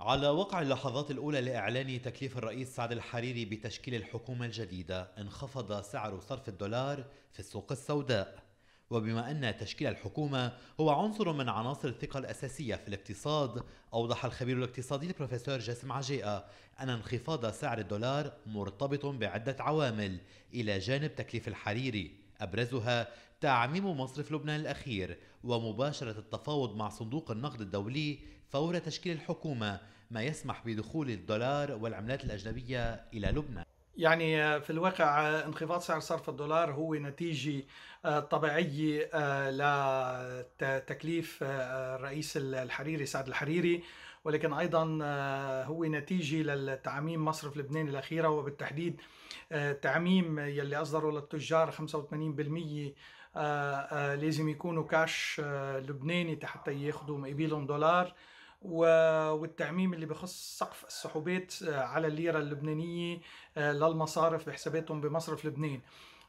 على وقع اللحظات الأولى لإعلان تكليف الرئيس سعد الحريري بتشكيل الحكومة الجديدة انخفض سعر صرف الدولار في السوق السوداء وبما أن تشكيل الحكومة هو عنصر من عناصر الثقة الأساسية في الاقتصاد أوضح الخبير الاقتصادي البروفيسور جاسم عجيئة أن انخفاض سعر الدولار مرتبط بعدة عوامل إلى جانب تكليف الحريري أبرزها تعميم مصرف لبنان الأخير ومباشرة التفاوض مع صندوق النقد الدولي فور تشكيل الحكومة ما يسمح بدخول الدولار والعملات الأجنبية إلى لبنان يعني آه، في الواقع آه، انخفاض سعر صرف الدولار هو نتيجة آه، طبيعية لتكليف الرئيس الحريري سعد الحريري ولكن أيضا هو نتيجة للتعميم مصرف لبنان الأخيرة وبالتحديد تعميم يلي أصدره للتجار 85% لازم يكونوا كاش لبناني حتى ياخذوا مقابلهم دولار والتعميم اللي بخص سقف السحوبات آه، على الليرة اللبنانية آه، للمصارف بحساباتهم بمصرف لبنان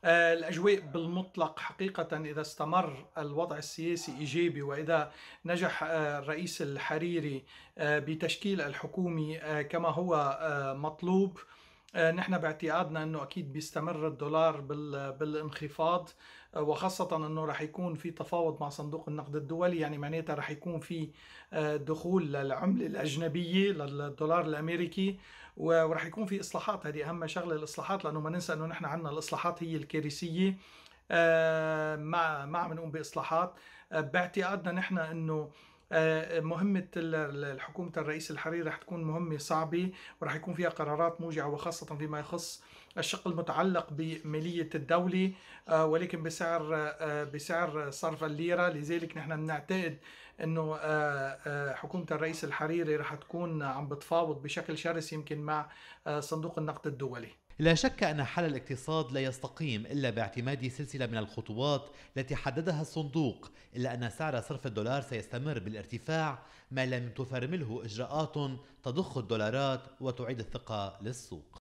آه، الأجواء بالمطلق حقيقة إذا استمر الوضع السياسي إيجابي وإذا نجح الرئيس الحريري بتشكيل الحكومة كما هو مطلوب آه، نحن باعتقادنا انه اكيد بيستمر الدولار بالانخفاض آه، وخاصة انه رح يكون في تفاوض مع صندوق النقد الدولي يعني معناتها رح يكون في آه، دخول للعملة الاجنبية للدولار الامريكي ورح يكون في اصلاحات هذه اهم شغلة الاصلاحات لانه ما ننسى انه نحن عندنا الاصلاحات هي الكارثية ما ما عم نقوم باصلاحات باعتقادنا نحن انه آه، مهمة حكومة الرئيس الحريري رح تكون مهمة صعبة ورح يكون فيها قرارات موجعة وخاصة فيما يخص الشق المتعلق بمالية الدولة آه، ولكن بسعر آه، بسعر صرف الليرة لذلك نحن بنعتقد انه حكومة الرئيس الحريري رح تكون عم بتفاوض بشكل شرس يمكن مع صندوق النقد الدولي لا شك أن حل الاقتصاد لا يستقيم إلا باعتماد سلسلة من الخطوات التي حددها الصندوق إلا أن سعر صرف الدولار سيستمر بالارتفاع ما لم تفرمله إجراءات تضخ الدولارات وتعيد الثقة للسوق